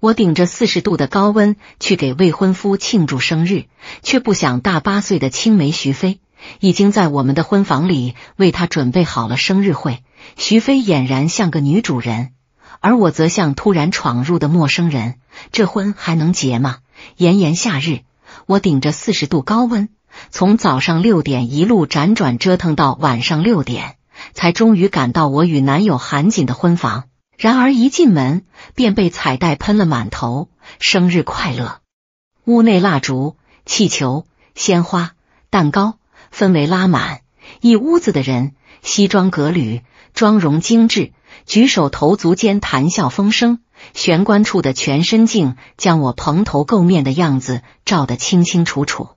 我顶着四十度的高温去给未婚夫庆祝生日，却不想大八岁的青梅徐飞已经在我们的婚房里为他准备好了生日会。徐飞俨然像个女主人，而我则像突然闯入的陌生人。这婚还能结吗？炎炎夏日，我顶着四十度高温，从早上六点一路辗转折腾到晚上六点，才终于赶到我与男友韩锦的婚房。然而一进门便被彩带喷了满头，生日快乐！屋内蜡烛、气球、鲜花、蛋糕，氛围拉满。一屋子的人西装革履，妆容精致，举手投足间谈笑风生。玄关处的全身镜将我蓬头垢面的样子照得清清楚楚，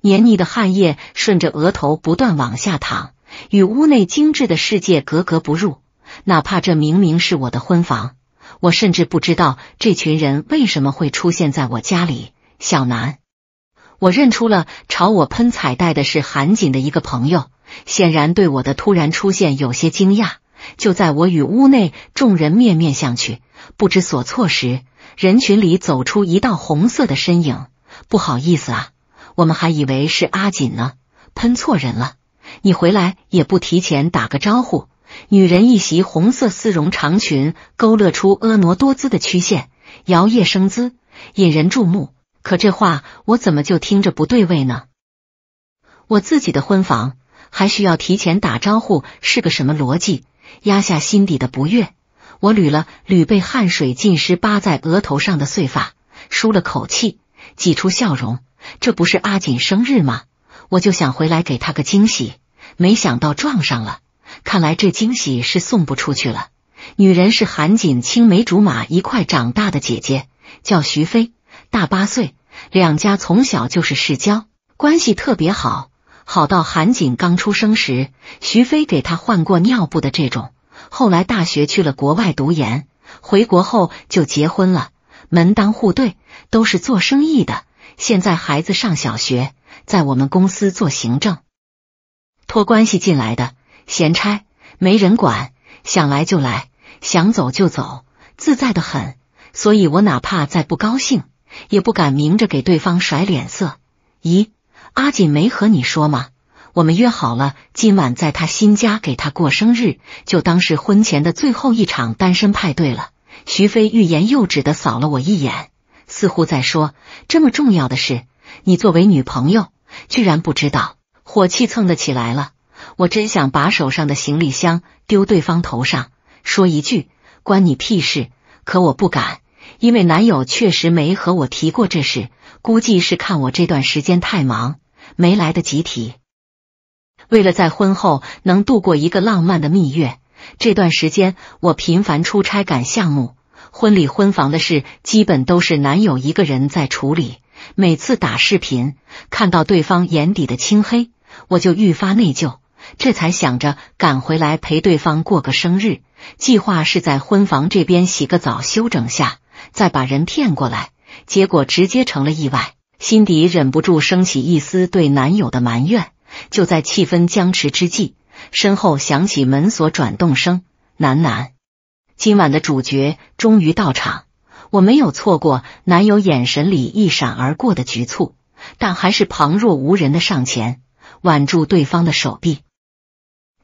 黏腻的汗液顺着额头不断往下淌，与屋内精致的世界格格不入。哪怕这明明是我的婚房，我甚至不知道这群人为什么会出现在我家里。小南，我认出了朝我喷彩带的是韩锦的一个朋友，显然对我的突然出现有些惊讶。就在我与屋内众人面面相觑、不知所措时，人群里走出一道红色的身影。不好意思啊，我们还以为是阿锦呢，喷错人了。你回来也不提前打个招呼。女人一袭红色丝绒长裙，勾勒出婀娜多姿的曲线，摇曳生姿，引人注目。可这话我怎么就听着不对味呢？我自己的婚房还需要提前打招呼，是个什么逻辑？压下心底的不悦，我捋了捋被汗水浸湿、扒在额头上的碎发，舒了口气，挤出笑容。这不是阿锦生日吗？我就想回来给他个惊喜，没想到撞上了。看来这惊喜是送不出去了。女人是韩锦青梅竹马一块长大的姐姐，叫徐飞，大八岁，两家从小就是世交，关系特别好。好到韩锦刚出生时，徐飞给她换过尿布的这种。后来大学去了国外读研，回国后就结婚了，门当户对，都是做生意的。现在孩子上小学，在我们公司做行政，托关系进来的。闲差没人管，想来就来，想走就走，自在的很。所以我哪怕再不高兴，也不敢明着给对方甩脸色。咦，阿锦没和你说吗？我们约好了，今晚在他新家给他过生日，就当是婚前的最后一场单身派对了。徐飞欲言又止的扫了我一眼，似乎在说这么重要的事，你作为女朋友居然不知道，火气蹭的起来了。我真想把手上的行李箱丢对方头上，说一句“关你屁事”，可我不敢，因为男友确实没和我提过这事，估计是看我这段时间太忙，没来得及提。为了在婚后能度过一个浪漫的蜜月，这段时间我频繁出差赶项目，婚礼婚房的事基本都是男友一个人在处理。每次打视频，看到对方眼底的青黑，我就愈发内疚。这才想着赶回来陪对方过个生日，计划是在婚房这边洗个澡休整下，再把人骗过来。结果直接成了意外，心底忍不住升起一丝对男友的埋怨。就在气氛僵持之际，身后响起门锁转动声。楠楠，今晚的主角终于到场，我没有错过男友眼神里一闪而过的局促，但还是旁若无人的上前挽住对方的手臂。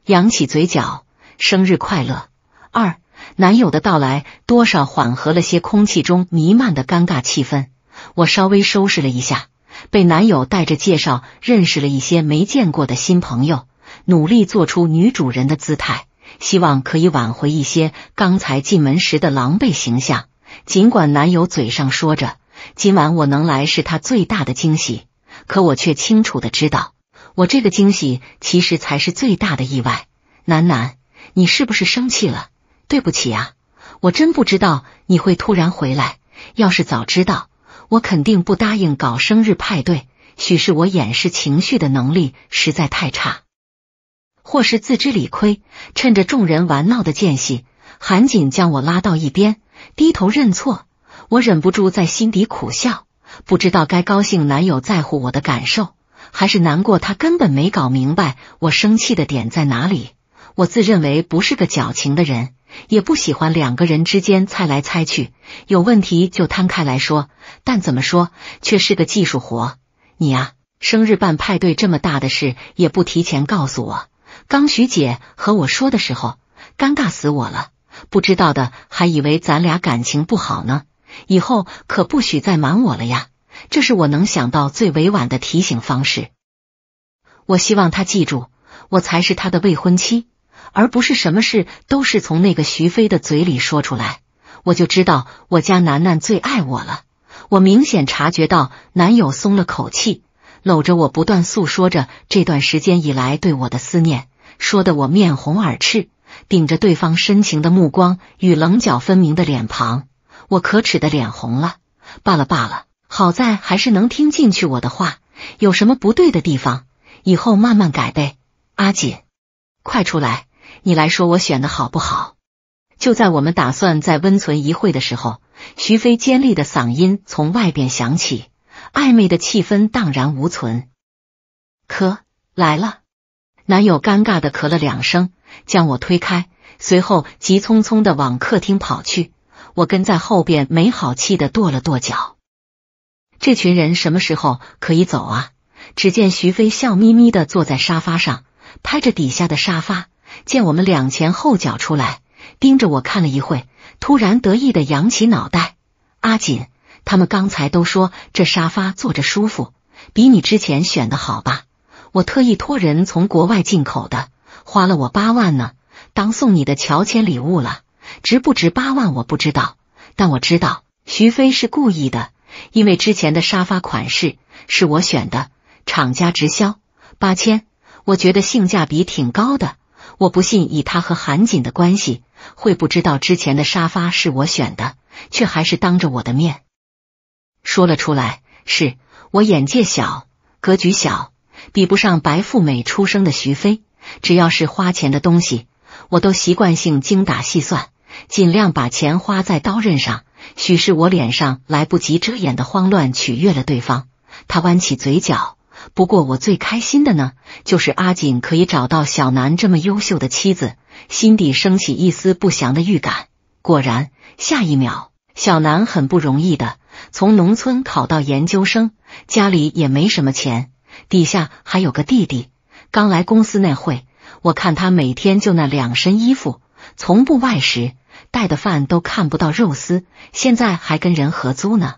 扬起嘴角，生日快乐！二男友的到来，多少缓和了些空气中弥漫的尴尬气氛。我稍微收拾了一下，被男友带着介绍认识了一些没见过的新朋友，努力做出女主人的姿态，希望可以挽回一些刚才进门时的狼狈形象。尽管男友嘴上说着今晚我能来是他最大的惊喜，可我却清楚的知道。我这个惊喜其实才是最大的意外。楠楠，你是不是生气了？对不起啊，我真不知道你会突然回来。要是早知道，我肯定不答应搞生日派对。许是我掩饰情绪的能力实在太差，或是自知理亏，趁着众人玩闹的间隙，韩锦将我拉到一边，低头认错。我忍不住在心底苦笑，不知道该高兴男友在乎我的感受。还是难过，他根本没搞明白我生气的点在哪里。我自认为不是个矫情的人，也不喜欢两个人之间猜来猜去，有问题就摊开来说。但怎么说，却是个技术活。你呀，生日办派对这么大的事，也不提前告诉我。刚徐姐和我说的时候，尴尬死我了，不知道的还以为咱俩感情不好呢。以后可不许再瞒我了呀。这是我能想到最委婉的提醒方式。我希望他记住，我才是他的未婚妻，而不是什么事都是从那个徐飞的嘴里说出来。我就知道我家楠楠最爱我了。我明显察觉到男友松了口气，搂着我，不断诉说着这段时间以来对我的思念，说的我面红耳赤。顶着对方深情的目光与棱角分明的脸庞，我可耻的脸红了。罢了罢了。好在还是能听进去我的话，有什么不对的地方，以后慢慢改呗。阿锦，快出来，你来说我选的好不好？就在我们打算再温存一会的时候，徐飞尖利的嗓音从外边响起，暧昧的气氛荡然无存。咳，来了，男友尴尬的咳了两声，将我推开，随后急匆匆的往客厅跑去。我跟在后边，没好气的跺了跺脚。这群人什么时候可以走啊？只见徐飞笑眯眯的坐在沙发上，拍着底下的沙发，见我们两前后脚出来，盯着我看了一会，突然得意的扬起脑袋：“阿锦，他们刚才都说这沙发坐着舒服，比你之前选的好吧？我特意托人从国外进口的，花了我八万呢，当送你的乔迁礼物了。值不值八万我不知道，但我知道徐飞是故意的。”因为之前的沙发款式是我选的，厂家直销八千，我觉得性价比挺高的。我不信以他和韩锦的关系，会不知道之前的沙发是我选的，却还是当着我的面说了出来。是我眼界小，格局小，比不上白富美出生的徐飞。只要是花钱的东西，我都习惯性精打细算，尽量把钱花在刀刃上。许是我脸上来不及遮掩的慌乱取悦了对方，他弯起嘴角。不过我最开心的呢，就是阿锦可以找到小南这么优秀的妻子。心底升起一丝不祥的预感。果然，下一秒，小南很不容易的从农村考到研究生，家里也没什么钱，底下还有个弟弟。刚来公司那会，我看他每天就那两身衣服，从不外食。带的饭都看不到肉丝，现在还跟人合租呢。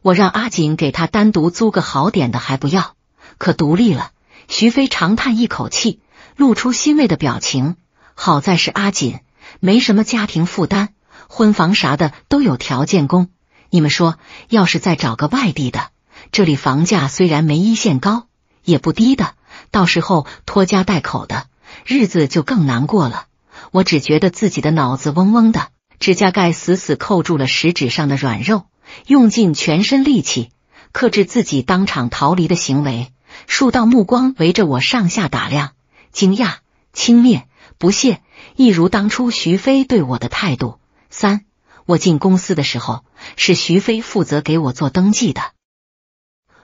我让阿锦给他单独租个好点的，还不要，可独立了。徐飞长叹一口气，露出欣慰的表情。好在是阿锦，没什么家庭负担，婚房啥的都有条件供。你们说，要是再找个外地的，这里房价虽然没一线高，也不低的，到时候拖家带口的日子就更难过了。我只觉得自己的脑子嗡嗡的，指甲盖死死扣住了食指上的软肉，用尽全身力气克制自己当场逃离的行为。数道目光围着我上下打量，惊讶、轻蔑、不屑，一如当初徐飞对我的态度。三，我进公司的时候是徐飞负责给我做登记的，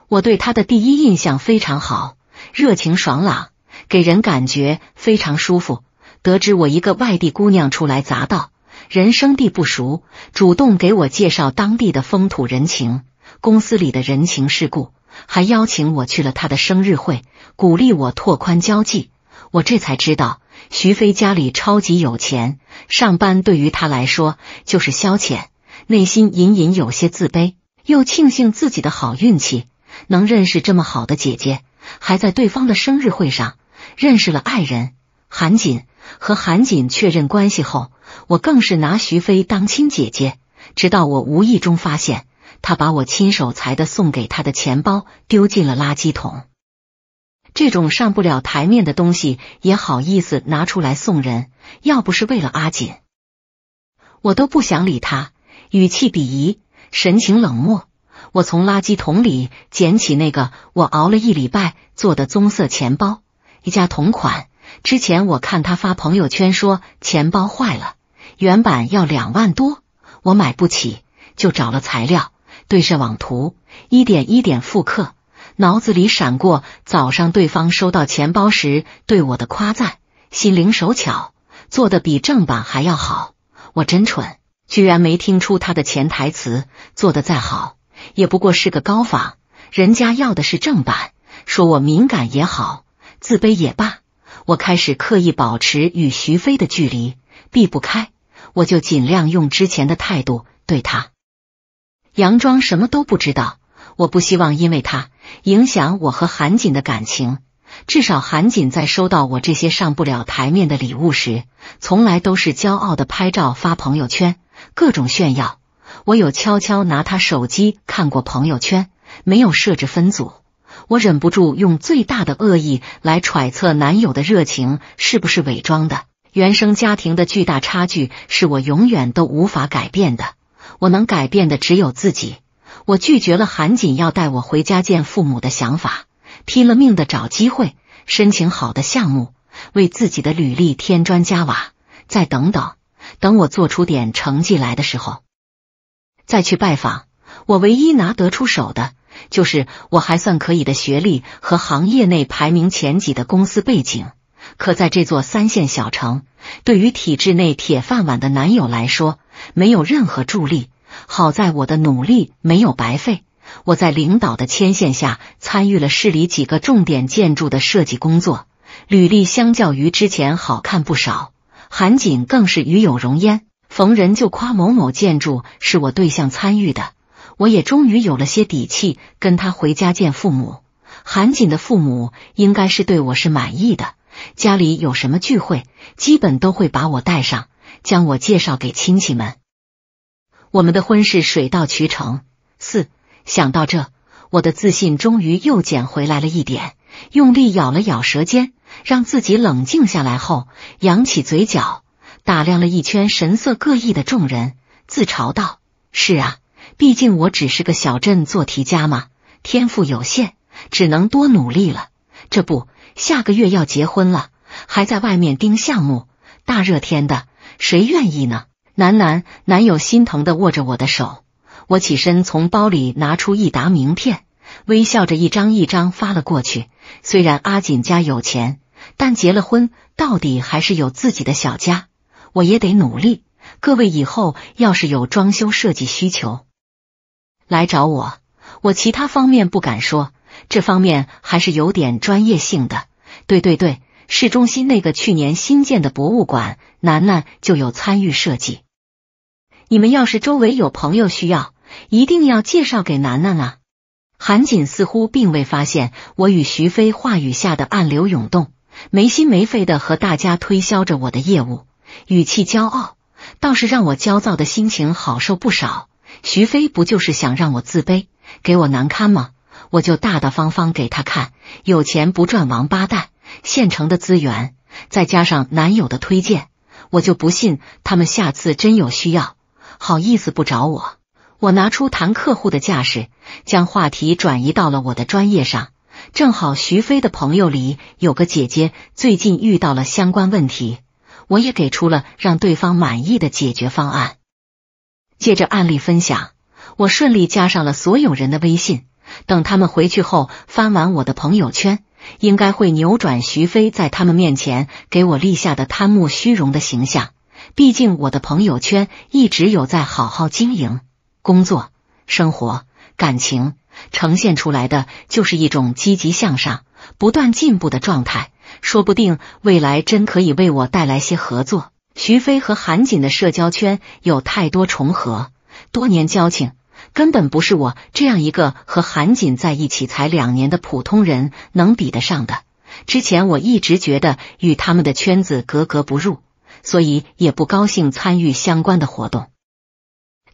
我对他的第一印象非常好，热情爽朗，给人感觉非常舒服。得知我一个外地姑娘出来乍到人生地不熟，主动给我介绍当地的风土人情、公司里的人情世故，还邀请我去了他的生日会，鼓励我拓宽交际。我这才知道徐飞家里超级有钱，上班对于他来说就是消遣，内心隐隐有些自卑，又庆幸自己的好运气，能认识这么好的姐姐，还在对方的生日会上认识了爱人韩锦。和韩锦确认关系后，我更是拿徐飞当亲姐姐。直到我无意中发现，他把我亲手裁的送给他的钱包丢进了垃圾桶。这种上不了台面的东西也好意思拿出来送人？要不是为了阿锦，我都不想理他。语气鄙夷，神情冷漠。我从垃圾桶里捡起那个我熬了一礼拜做的棕色钱包，一家同款。之前我看他发朋友圈说钱包坏了，原版要两万多，我买不起，就找了材料，对上网图一点一点复刻。脑子里闪过早上对方收到钱包时对我的夸赞，心灵手巧，做的比正版还要好。我真蠢，居然没听出他的潜台词。做的再好，也不过是个高仿，人家要的是正版。说我敏感也好，自卑也罢。我开始刻意保持与徐飞的距离，避不开我就尽量用之前的态度对他。杨庄什么都不知道，我不希望因为他影响我和韩锦的感情。至少韩锦在收到我这些上不了台面的礼物时，从来都是骄傲的拍照发朋友圈，各种炫耀。我有悄悄拿他手机看过朋友圈，没有设置分组。我忍不住用最大的恶意来揣测男友的热情是不是伪装的。原生家庭的巨大差距是我永远都无法改变的，我能改变的只有自己。我拒绝了韩锦要带我回家见父母的想法，拼了命的找机会申请好的项目，为自己的履历添砖加瓦。再等等，等我做出点成绩来的时候，再去拜访。我唯一拿得出手的。就是我还算可以的学历和行业内排名前几的公司背景，可在这座三线小城，对于体制内铁饭碗的男友来说，没有任何助力。好在我的努力没有白费，我在领导的牵线下，参与了市里几个重点建筑的设计工作，履历相较于之前好看不少。韩景更是与有荣焉，逢人就夸某某建筑是我对象参与的。我也终于有了些底气，跟他回家见父母。韩锦的父母应该是对我是满意的，家里有什么聚会，基本都会把我带上，将我介绍给亲戚们。我们的婚事水到渠成。四想到这，我的自信终于又捡回来了一点，用力咬了咬舌尖，让自己冷静下来后，扬起嘴角，打量了一圈神色各异的众人，自嘲道：“是啊。”毕竟我只是个小镇做题家嘛，天赋有限，只能多努力了。这不下个月要结婚了，还在外面盯项目，大热天的，谁愿意呢？楠楠男友心疼的握着我的手，我起身从包里拿出一沓名片，微笑着一张一张发了过去。虽然阿锦家有钱，但结了婚，到底还是有自己的小家，我也得努力。各位以后要是有装修设计需求，来找我，我其他方面不敢说，这方面还是有点专业性的。对对对，市中心那个去年新建的博物馆，楠楠就有参与设计。你们要是周围有朋友需要，一定要介绍给楠楠啊。韩锦似乎并未发现我与徐飞话语下的暗流涌动，没心没肺的和大家推销着我的业务，语气骄傲，倒是让我焦躁的心情好受不少。徐飞不就是想让我自卑，给我难堪吗？我就大大方方给他看，有钱不赚王八蛋，现成的资源，再加上男友的推荐，我就不信他们下次真有需要，好意思不找我？我拿出谈客户的架势，将话题转移到了我的专业上。正好徐飞的朋友里有个姐姐最近遇到了相关问题，我也给出了让对方满意的解决方案。借着案例分享，我顺利加上了所有人的微信。等他们回去后翻完我的朋友圈，应该会扭转徐飞在他们面前给我立下的贪慕虚荣的形象。毕竟我的朋友圈一直有在好好经营，工作、生活、感情呈现出来的就是一种积极向上、不断进步的状态。说不定未来真可以为我带来些合作。徐飞和韩锦的社交圈有太多重合，多年交情根本不是我这样一个和韩锦在一起才两年的普通人能比得上的。之前我一直觉得与他们的圈子格格不入，所以也不高兴参与相关的活动。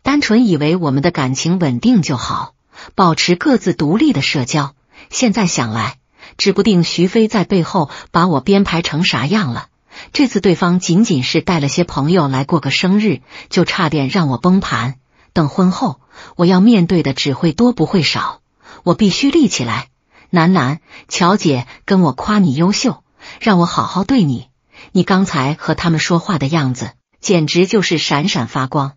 单纯以为我们的感情稳定就好，保持各自独立的社交。现在想来，指不定徐飞在背后把我编排成啥样了。这次对方仅仅是带了些朋友来过个生日，就差点让我崩盘。等婚后，我要面对的只会多不会少，我必须立起来。楠楠，乔姐跟我夸你优秀，让我好好对你。你刚才和他们说话的样子，简直就是闪闪发光。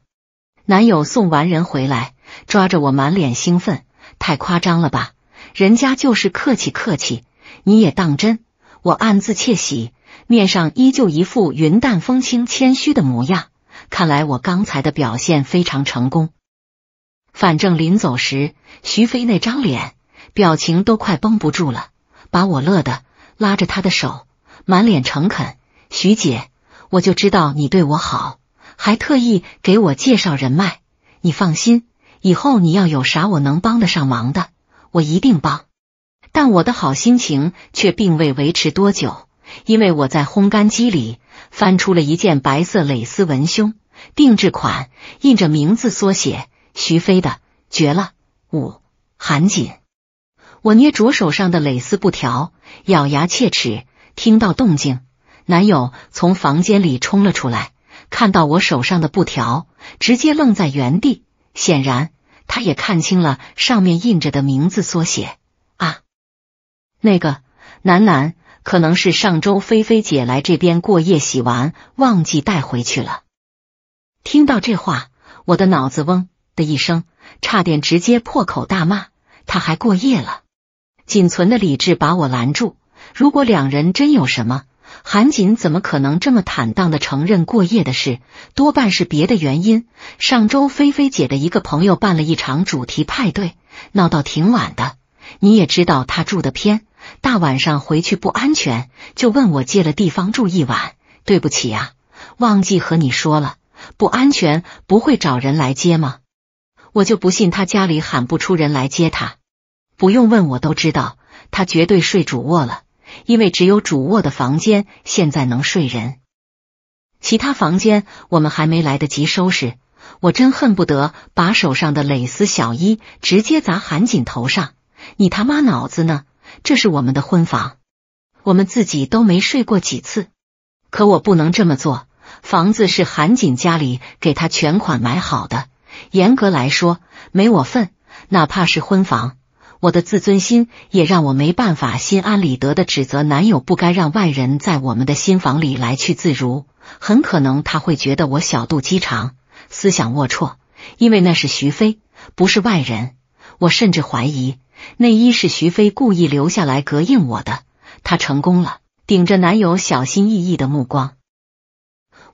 男友送完人回来，抓着我满脸兴奋，太夸张了吧？人家就是客气客气，你也当真？我暗自窃喜。面上依旧一副云淡风轻、谦虚的模样。看来我刚才的表现非常成功。反正临走时，徐飞那张脸表情都快绷不住了，把我乐的拉着他的手，满脸诚恳：“徐姐，我就知道你对我好，还特意给我介绍人脉。你放心，以后你要有啥我能帮得上忙的，我一定帮。”但我的好心情却并未维持多久。因为我在烘干机里翻出了一件白色蕾丝文胸，定制款，印着名字缩写“徐飞”的，绝了！五韩锦，我捏着手上的蕾丝布条，咬牙切齿。听到动静，男友从房间里冲了出来，看到我手上的布条，直接愣在原地。显然，他也看清了上面印着的名字缩写啊，那个楠楠。可能是上周菲菲姐来这边过夜，洗完忘记带回去了。听到这话，我的脑子嗡的一声，差点直接破口大骂。她还过夜了，仅存的理智把我拦住。如果两人真有什么，韩锦怎么可能这么坦荡的承认过夜的事？多半是别的原因。上周菲菲姐的一个朋友办了一场主题派对，闹到挺晚的。你也知道，她住的偏。大晚上回去不安全，就问我借了地方住一晚。对不起啊，忘记和你说了，不安全不会找人来接吗？我就不信他家里喊不出人来接他。不用问我都知道，他绝对睡主卧了，因为只有主卧的房间现在能睡人。其他房间我们还没来得及收拾，我真恨不得把手上的蕾丝小衣直接砸韩锦头上。你他妈脑子呢？这是我们的婚房，我们自己都没睡过几次。可我不能这么做，房子是韩锦家里给他全款买好的，严格来说没我份。哪怕是婚房，我的自尊心也让我没办法心安理得的指责男友不该让外人在我们的新房里来去自如。很可能他会觉得我小肚鸡肠、思想龌龊，因为那是徐飞，不是外人。我甚至怀疑。内衣是徐飞故意留下来膈应我的，他成功了。顶着男友小心翼翼的目光，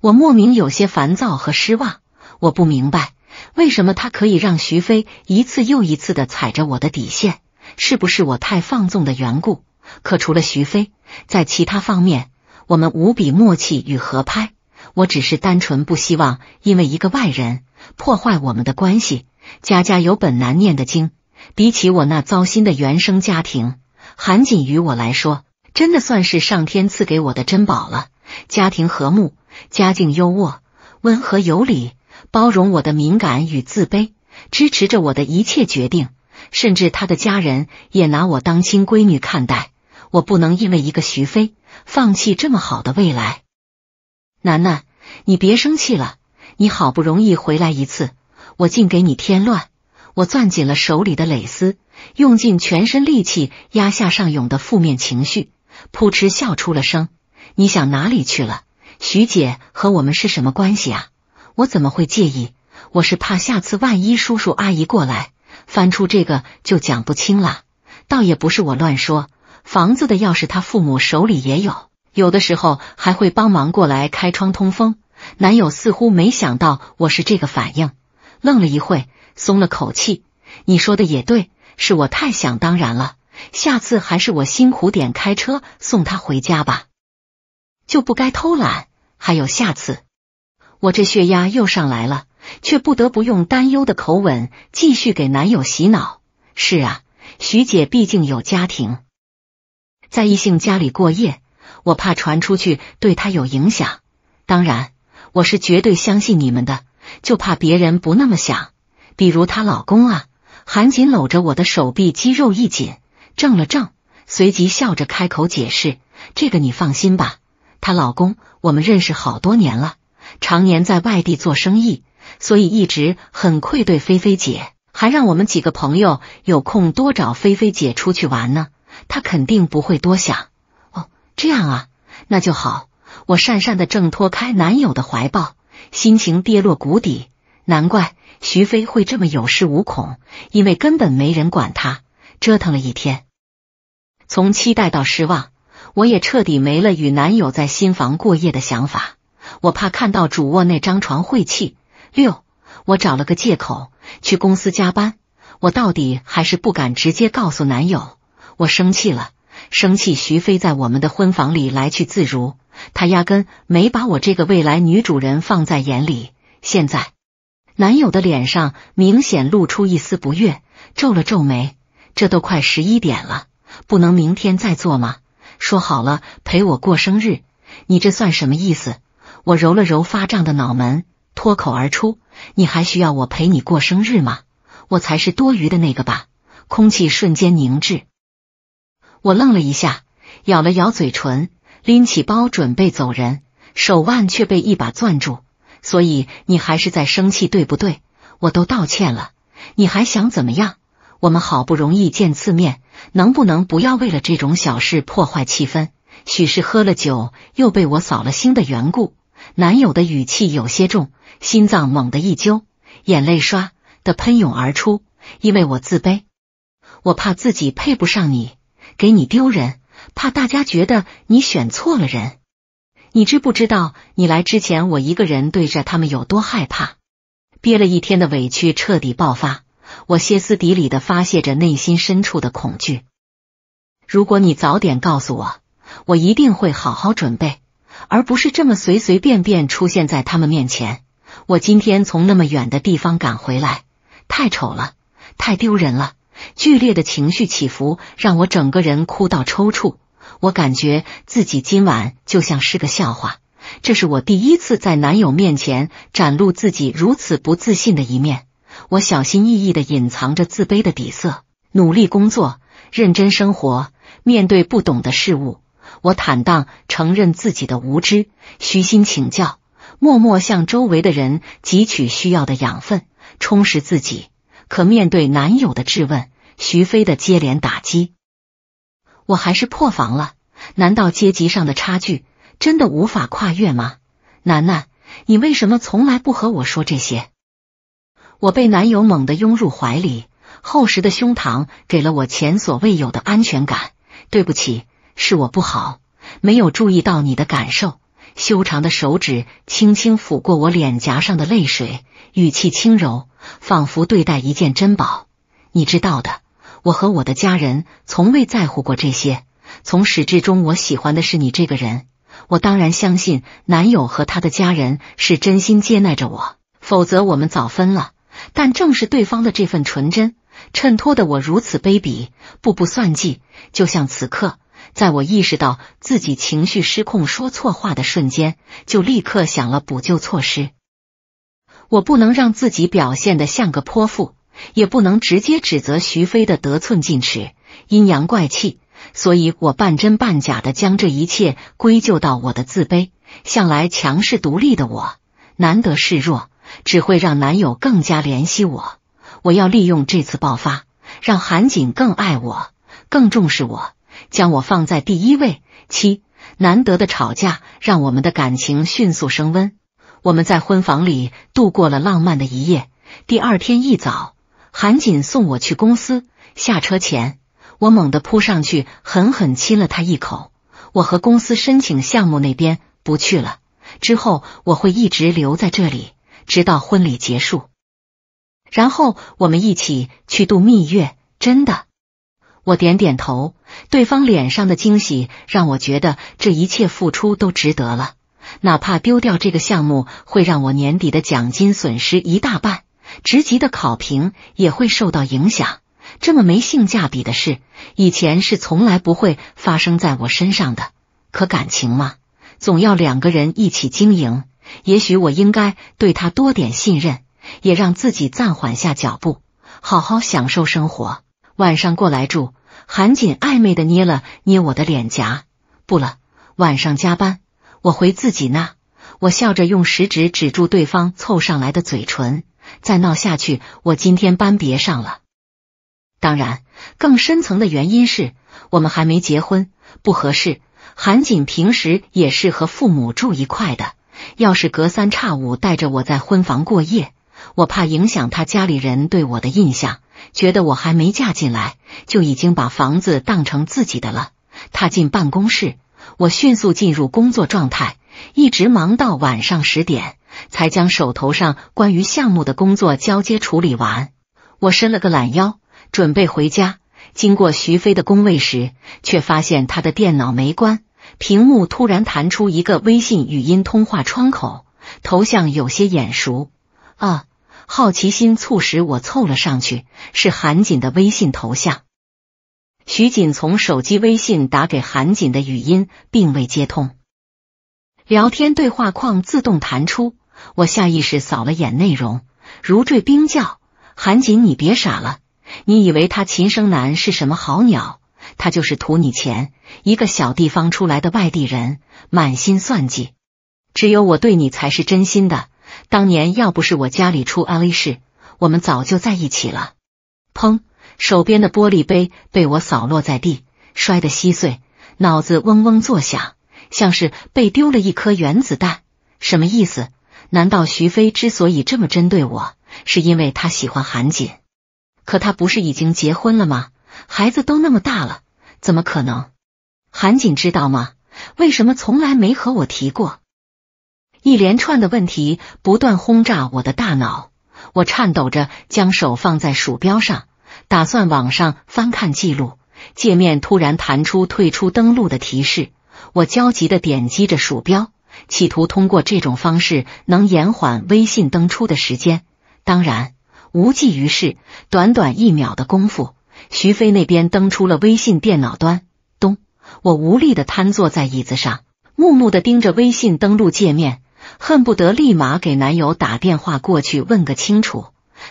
我莫名有些烦躁和失望。我不明白为什么他可以让徐飞一次又一次的踩着我的底线，是不是我太放纵的缘故？可除了徐飞，在其他方面，我们无比默契与合拍。我只是单纯不希望因为一个外人破坏我们的关系。家家有本难念的经。比起我那糟心的原生家庭，韩锦于我来说，真的算是上天赐给我的珍宝了。家庭和睦，家境优渥，温和有礼，包容我的敏感与自卑，支持着我的一切决定。甚至他的家人也拿我当亲闺女看待。我不能因为一个徐飞，放弃这么好的未来。楠楠，你别生气了，你好不容易回来一次，我竟给你添乱。我攥紧了手里的蕾丝，用尽全身力气压下上涌的负面情绪，扑哧笑出了声。你想哪里去了？徐姐和我们是什么关系啊？我怎么会介意？我是怕下次万一叔叔阿姨过来，翻出这个就讲不清了。倒也不是我乱说，房子的钥匙他父母手里也有，有的时候还会帮忙过来开窗通风。男友似乎没想到我是这个反应，愣了一会。松了口气，你说的也对，是我太想当然了。下次还是我辛苦点开车送他回家吧，就不该偷懒。还有下次，我这血压又上来了，却不得不用担忧的口吻继续给男友洗脑。是啊，徐姐毕竟有家庭，在异性家里过夜，我怕传出去对她有影响。当然，我是绝对相信你们的，就怕别人不那么想。比如她老公啊，韩锦搂着我的手臂，肌肉一紧，怔了怔，随即笑着开口解释：“这个你放心吧，她老公我们认识好多年了，常年在外地做生意，所以一直很愧对菲菲姐，还让我们几个朋友有空多找菲菲姐出去玩呢，她肯定不会多想。”哦，这样啊，那就好。我讪讪的挣脱开男友的怀抱，心情跌落谷底，难怪。徐飞会这么有恃无恐，因为根本没人管他。折腾了一天，从期待到失望，我也彻底没了与男友在新房过夜的想法。我怕看到主卧那张床晦气。六，我找了个借口去公司加班。我到底还是不敢直接告诉男友，我生气了，生气徐飞在我们的婚房里来去自如，他压根没把我这个未来女主人放在眼里。现在。男友的脸上明显露出一丝不悦，皱了皱眉。这都快十一点了，不能明天再做吗？说好了陪我过生日，你这算什么意思？我揉了揉发胀的脑门，脱口而出：“你还需要我陪你过生日吗？我才是多余的那个吧？”空气瞬间凝滞，我愣了一下，咬了咬嘴唇，拎起包准备走人，手腕却被一把攥住。所以你还是在生气，对不对？我都道歉了，你还想怎么样？我们好不容易见次面，能不能不要为了这种小事破坏气氛？许是喝了酒又被我扫了兴的缘故，男友的语气有些重，心脏猛地一揪，眼泪唰的喷涌而出。因为我自卑，我怕自己配不上你，给你丢人，怕大家觉得你选错了人。你知不知道，你来之前，我一个人对着他们有多害怕？憋了一天的委屈彻底爆发，我歇斯底里的发泄着内心深处的恐惧。如果你早点告诉我，我一定会好好准备，而不是这么随随便便出现在他们面前。我今天从那么远的地方赶回来，太丑了，太丢人了！剧烈的情绪起伏让我整个人哭到抽搐。我感觉自己今晚就像是个笑话。这是我第一次在男友面前展露自己如此不自信的一面。我小心翼翼的隐藏着自卑的底色，努力工作，认真生活。面对不懂的事物，我坦荡承认自己的无知，虚心请教，默默向周围的人汲取需要的养分，充实自己。可面对男友的质问，徐飞的接连打击。我还是破防了，难道阶级上的差距真的无法跨越吗？楠楠，你为什么从来不和我说这些？我被男友猛地拥入怀里，厚实的胸膛给了我前所未有的安全感。对不起，是我不好，没有注意到你的感受。修长的手指轻轻抚过我脸颊上的泪水，语气轻柔，仿佛对待一件珍宝。你知道的。我和我的家人从未在乎过这些，从始至终，我喜欢的是你这个人。我当然相信男友和他的家人是真心接纳着我，否则我们早分了。但正是对方的这份纯真，衬托的我如此卑鄙，步步算计。就像此刻，在我意识到自己情绪失控、说错话的瞬间，就立刻想了补救措施。我不能让自己表现的像个泼妇。也不能直接指责徐飞的得寸进尺、阴阳怪气，所以我半真半假的将这一切归咎到我的自卑。向来强势独立的我，难得示弱，只会让男友更加怜惜我。我要利用这次爆发，让韩锦更爱我、更重视我，将我放在第一位。七难得的吵架让我们的感情迅速升温，我们在婚房里度过了浪漫的一夜。第二天一早。韩锦送我去公司，下车前，我猛地扑上去，狠狠亲了他一口。我和公司申请项目那边不去了，之后我会一直留在这里，直到婚礼结束，然后我们一起去度蜜月。真的，我点点头。对方脸上的惊喜让我觉得这一切付出都值得了，哪怕丢掉这个项目，会让我年底的奖金损失一大半。职级的考评也会受到影响。这么没性价比的事，以前是从来不会发生在我身上的。可感情嘛，总要两个人一起经营。也许我应该对他多点信任，也让自己暂缓下脚步，好好享受生活。晚上过来住，韩锦暧昧的捏了捏我的脸颊。不了，晚上加班，我回自己那。我笑着用食指止住对方凑上来的嘴唇。再闹下去，我今天班别上了。当然，更深层的原因是我们还没结婚，不合适。韩锦平时也是和父母住一块的，要是隔三差五带着我在婚房过夜，我怕影响他家里人对我的印象，觉得我还没嫁进来就已经把房子当成自己的了。踏进办公室，我迅速进入工作状态，一直忙到晚上十点。才将手头上关于项目的工作交接处理完，我伸了个懒腰，准备回家。经过徐飞的工位时，却发现他的电脑没关，屏幕突然弹出一个微信语音通话窗口，头像有些眼熟。啊，好奇心促使我凑了上去，是韩锦的微信头像。徐锦从手机微信打给韩锦的语音并未接通，聊天对话框自动弹出。我下意识扫了眼内容，如坠冰窖。韩锦，你别傻了！你以为他秦生南是什么好鸟？他就是图你钱，一个小地方出来的外地人，满心算计。只有我对你才是真心的。当年要不是我家里出安危事，我们早就在一起了。砰！手边的玻璃杯被我扫落在地，摔得稀碎，脑子嗡嗡作响，像是被丢了一颗原子弹。什么意思？难道徐飞之所以这么针对我，是因为他喜欢韩锦？可他不是已经结婚了吗？孩子都那么大了，怎么可能？韩锦知道吗？为什么从来没和我提过？一连串的问题不断轰炸我的大脑，我颤抖着将手放在鼠标上，打算网上翻看记录。界面突然弹出退出登录的提示，我焦急的点击着鼠标。企图通过这种方式能延缓微信登出的时间，当然无济于事。短短一秒的功夫，徐飞那边登出了微信电脑端。咚！我无力的瘫坐在椅子上，木木的盯着微信登录界面，恨不得立马给男友打电话过去问个清楚，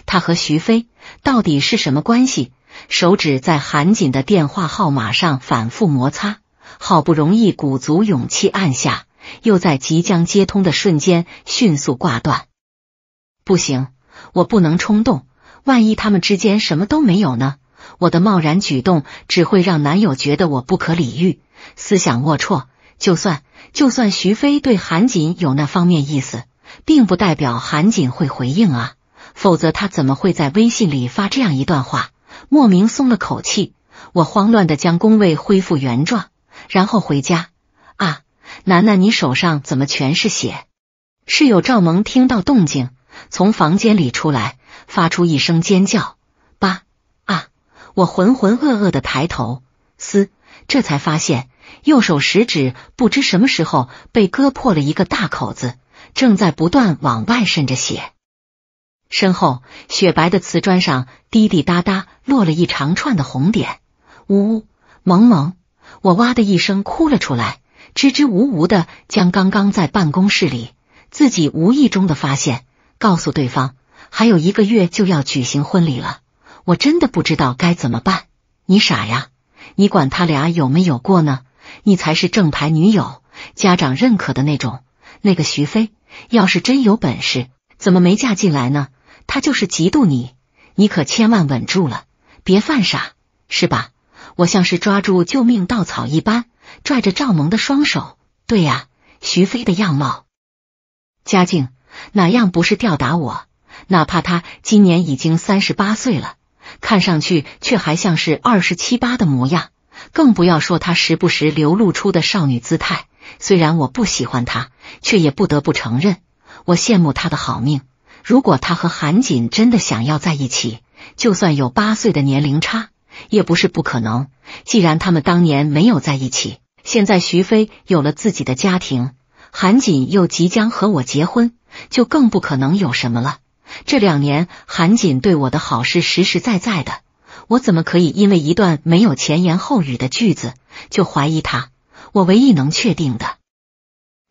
他和徐飞到底是什么关系？手指在韩锦的电话号码上反复摩擦，好不容易鼓足勇气按下。又在即将接通的瞬间迅速挂断。不行，我不能冲动。万一他们之间什么都没有呢？我的贸然举动只会让男友觉得我不可理喻、思想龌龊。就算就算徐飞对韩锦有那方面意思，并不代表韩锦会回应啊。否则他怎么会在微信里发这样一段话？莫名松了口气，我慌乱的将工位恢复原状，然后回家。楠楠，你手上怎么全是血？室友赵萌听到动静，从房间里出来，发出一声尖叫。爸啊！我浑浑噩噩的抬头，嘶，这才发现右手食指不知什么时候被割破了一个大口子，正在不断往外渗着血。身后雪白的瓷砖上滴滴答答落了一长串的红点。呜呜，萌萌，我哇的一声哭了出来。支支吾吾的将刚刚在办公室里自己无意中的发现告诉对方，还有一个月就要举行婚礼了，我真的不知道该怎么办。你傻呀？你管他俩有没有过呢？你才是正牌女友，家长认可的那种。那个徐飞要是真有本事，怎么没嫁进来呢？他就是嫉妒你，你可千万稳住了，别犯傻，是吧？我像是抓住救命稻草一般。拽着赵萌的双手，对呀，徐飞的样貌，嘉靖哪样不是吊打我？哪怕他今年已经三十八岁了，看上去却还像是二十七八的模样。更不要说他时不时流露出的少女姿态。虽然我不喜欢他，却也不得不承认，我羡慕他的好命。如果他和韩锦真的想要在一起，就算有八岁的年龄差，也不是不可能。既然他们当年没有在一起，现在徐飞有了自己的家庭，韩锦又即将和我结婚，就更不可能有什么了。这两年韩锦对我的好是实实在在的，我怎么可以因为一段没有前言后语的句子就怀疑他？我唯一能确定的，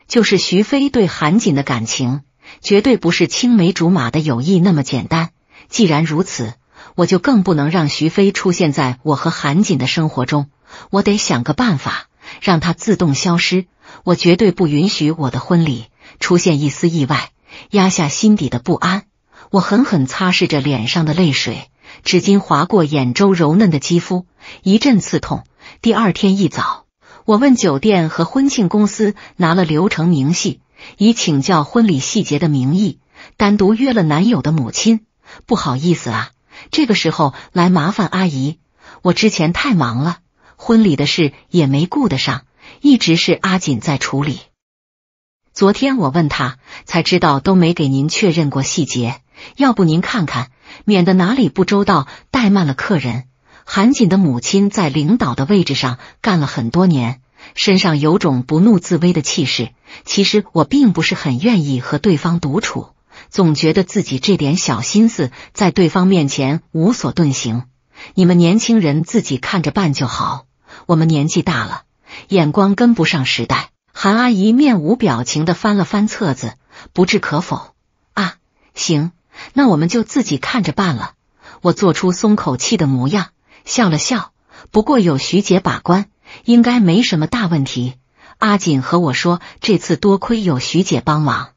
就是徐飞对韩锦的感情绝对不是青梅竹马的友谊那么简单。既然如此。我就更不能让徐飞出现在我和韩锦的生活中，我得想个办法让他自动消失。我绝对不允许我的婚礼出现一丝意外。压下心底的不安，我狠狠擦拭着脸上的泪水，纸巾划过眼周柔嫩的肌肤，一阵刺痛。第二天一早，我问酒店和婚庆公司拿了流程明细，以请教婚礼细节的名义，单独约了男友的母亲。不好意思啊。这个时候来麻烦阿姨，我之前太忙了，婚礼的事也没顾得上，一直是阿锦在处理。昨天我问他，才知道都没给您确认过细节，要不您看看，免得哪里不周到，怠慢了客人。韩锦的母亲在领导的位置上干了很多年，身上有种不怒自威的气势。其实我并不是很愿意和对方独处。总觉得自己这点小心思在对方面前无所遁形。你们年轻人自己看着办就好，我们年纪大了，眼光跟不上时代。韩阿姨面无表情的翻了翻册子，不置可否。啊，行，那我们就自己看着办了。我做出松口气的模样，笑了笑。不过有徐姐把关，应该没什么大问题。阿锦和我说，这次多亏有徐姐帮忙。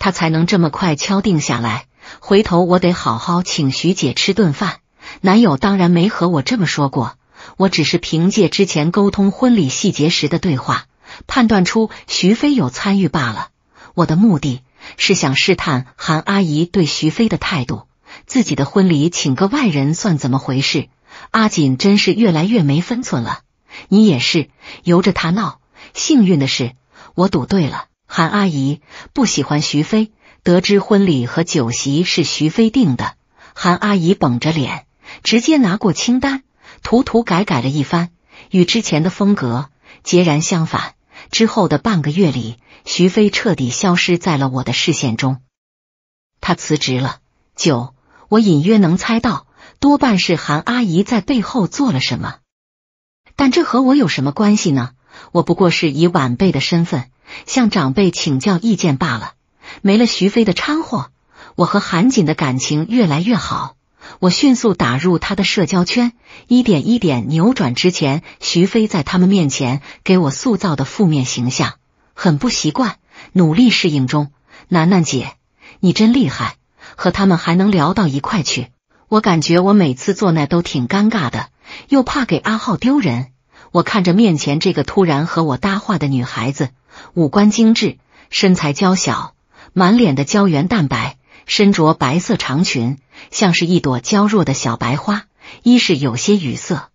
他才能这么快敲定下来。回头我得好好请徐姐吃顿饭。男友当然没和我这么说过，我只是凭借之前沟通婚礼细节时的对话，判断出徐飞有参与罢了。我的目的是想试探韩阿姨对徐飞的态度。自己的婚礼请个外人算怎么回事？阿锦真是越来越没分寸了。你也是，由着他闹。幸运的是，我赌对了。韩阿姨不喜欢徐飞。得知婚礼和酒席是徐飞定的，韩阿姨绷着脸，直接拿过清单，涂涂改改了一番，与之前的风格截然相反。之后的半个月里，徐飞彻底消失在了我的视线中。他辞职了。九，我隐约能猜到，多半是韩阿姨在背后做了什么。但这和我有什么关系呢？我不过是以晚辈的身份。向长辈请教意见罢了。没了徐飞的掺和，我和韩锦的感情越来越好。我迅速打入他的社交圈，一点一点扭转之前徐飞在他们面前给我塑造的负面形象。很不习惯，努力适应中。楠楠姐，你真厉害，和他们还能聊到一块去。我感觉我每次坐那都挺尴尬的，又怕给阿浩丢人。我看着面前这个突然和我搭话的女孩子。五官精致，身材娇小，满脸的胶原蛋白，身着白色长裙，像是一朵娇弱的小白花。一是有些语塞，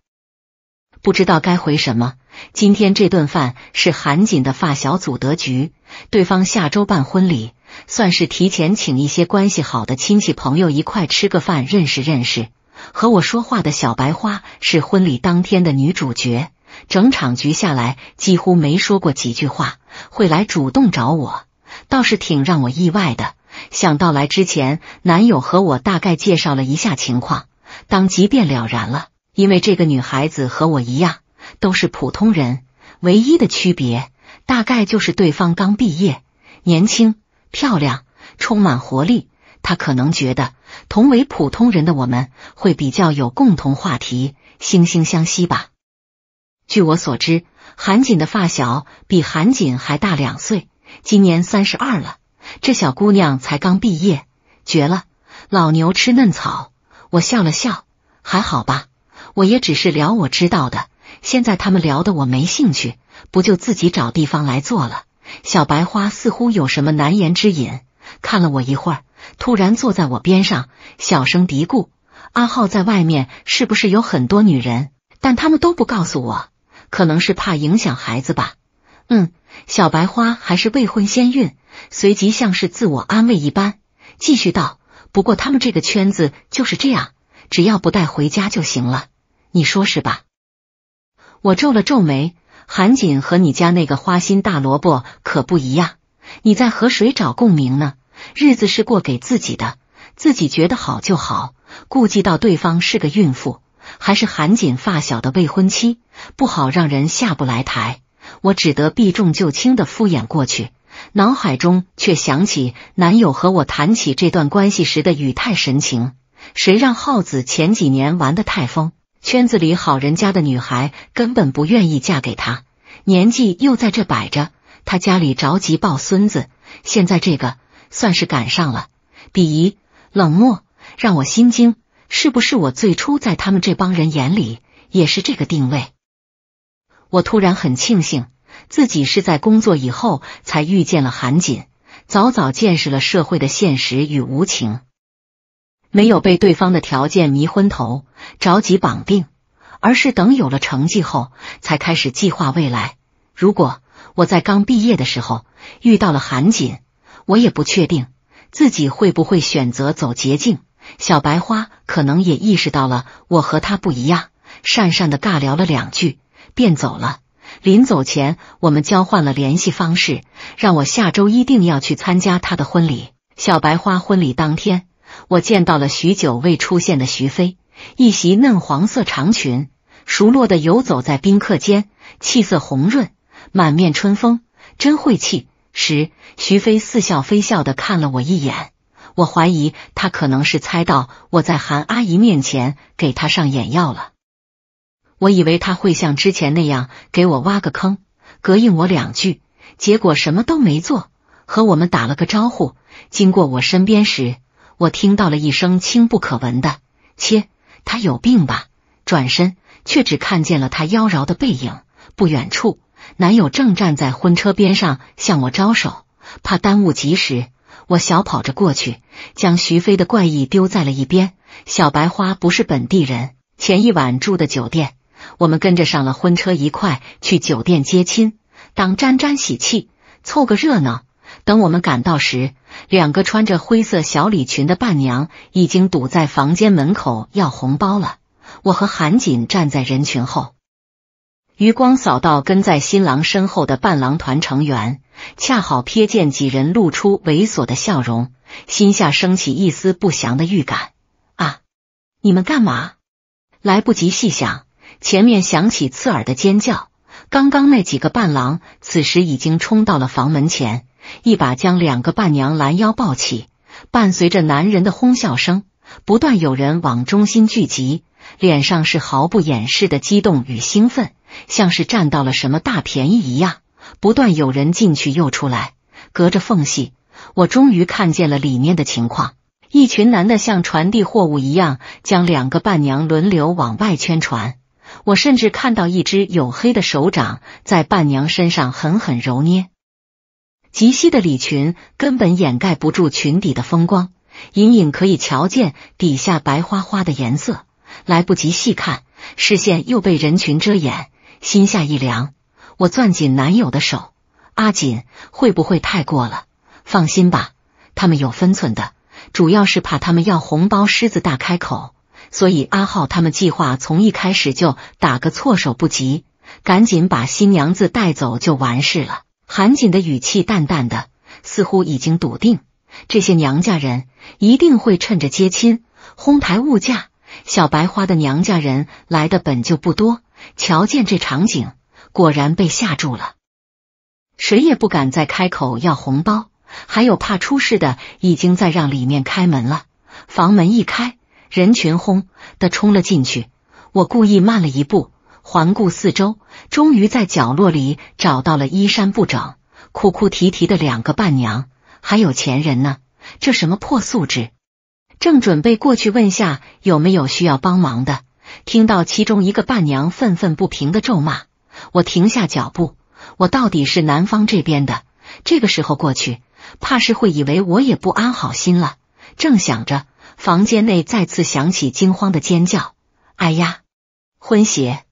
不知道该回什么。今天这顿饭是韩锦的发小组德局，对方下周办婚礼，算是提前请一些关系好的亲戚朋友一块吃个饭，认识认识。和我说话的小白花是婚礼当天的女主角，整场局下来几乎没说过几句话。会来主动找我，倒是挺让我意外的。想到来之前，男友和我大概介绍了一下情况，当即便了然了。因为这个女孩子和我一样，都是普通人，唯一的区别大概就是对方刚毕业，年轻、漂亮、充满活力。她可能觉得，同为普通人的我们，会比较有共同话题，惺惺相惜吧。据我所知。韩锦的发小比韩锦还大两岁，今年三十二了。这小姑娘才刚毕业，绝了，老牛吃嫩草。我笑了笑，还好吧，我也只是聊我知道的。现在他们聊的我没兴趣，不就自己找地方来坐了？小白花似乎有什么难言之隐，看了我一会儿，突然坐在我边上，小声嘀咕：“阿浩在外面是不是有很多女人？但他们都不告诉我。”可能是怕影响孩子吧，嗯，小白花还是未婚先孕。随即像是自我安慰一般，继续道：“不过他们这个圈子就是这样，只要不带回家就行了，你说是吧？”我皱了皱眉，韩锦和你家那个花心大萝卜可不一样。你在和谁找共鸣呢？日子是过给自己的，自己觉得好就好，顾忌到对方是个孕妇。还是韩锦发小的未婚妻不好让人下不来台，我只得避重就轻的敷衍过去。脑海中却想起男友和我谈起这段关系时的语态神情，谁让浩子前几年玩的太疯，圈子里好人家的女孩根本不愿意嫁给他，年纪又在这摆着，他家里着急抱孙子，现在这个算是赶上了。鄙夷、冷漠，让我心惊。是不是我最初在他们这帮人眼里也是这个定位？我突然很庆幸自己是在工作以后才遇见了韩锦，早早见识了社会的现实与无情，没有被对方的条件迷昏头，着急绑定，而是等有了成绩后才开始计划未来。如果我在刚毕业的时候遇到了韩锦，我也不确定自己会不会选择走捷径。小白花可能也意识到了我和他不一样，讪讪的尬聊了两句，便走了。临走前，我们交换了联系方式，让我下周一定要去参加他的婚礼。小白花婚礼当天，我见到了许久未出现的徐飞，一袭嫩黄色长裙，熟络的游走在宾客间，气色红润，满面春风，真晦气。时，徐飞似笑非笑的看了我一眼。我怀疑他可能是猜到我在韩阿姨面前给他上眼药了。我以为他会像之前那样给我挖个坑，膈应我两句，结果什么都没做，和我们打了个招呼。经过我身边时，我听到了一声轻不可闻的“切”，他有病吧？转身却只看见了他妖娆的背影。不远处，男友正站在婚车边上向我招手，怕耽误及时。我小跑着过去，将徐飞的怪异丢在了一边。小白花不是本地人，前一晚住的酒店，我们跟着上了婚车，一块去酒店接亲，当沾沾喜气，凑个热闹。等我们赶到时，两个穿着灰色小礼裙的伴娘已经堵在房间门口要红包了。我和韩锦站在人群后，余光扫到跟在新郎身后的伴郎团成员。恰好瞥见几人露出猥琐的笑容，心下升起一丝不祥的预感。啊！你们干嘛？来不及细想，前面响起刺耳的尖叫。刚刚那几个伴郎此时已经冲到了房门前，一把将两个伴娘拦腰抱起，伴随着男人的哄笑声，不断有人往中心聚集，脸上是毫不掩饰的激动与兴奋，像是占到了什么大便宜一样。不断有人进去又出来，隔着缝隙，我终于看见了里面的情况。一群男的像传递货物一样，将两个伴娘轮流往外圈传。我甚至看到一只黝黑的手掌在伴娘身上狠狠揉捏。极细的礼裙根本掩盖不住裙底的风光，隐隐可以瞧见底下白花花的颜色。来不及细看，视线又被人群遮掩，心下一凉。我攥紧男友的手，阿锦会不会太过了？放心吧，他们有分寸的。主要是怕他们要红包狮子大开口，所以阿浩他们计划从一开始就打个措手不及，赶紧把新娘子带走就完事了。韩锦的语气淡淡的，似乎已经笃定，这些娘家人一定会趁着接亲哄抬物价。小白花的娘家人来的本就不多，瞧见这场景。果然被吓住了，谁也不敢再开口要红包，还有怕出事的已经在让里面开门了。房门一开，人群轰的冲了进去。我故意慢了一步，环顾四周，终于在角落里找到了衣衫不整、哭哭啼啼的两个伴娘，还有前人呢？这什么破素质！正准备过去问下有没有需要帮忙的，听到其中一个伴娘愤愤不平的咒骂。我停下脚步，我到底是南方这边的，这个时候过去，怕是会以为我也不安好心了。正想着，房间内再次响起惊慌的尖叫，哎呀，昏血。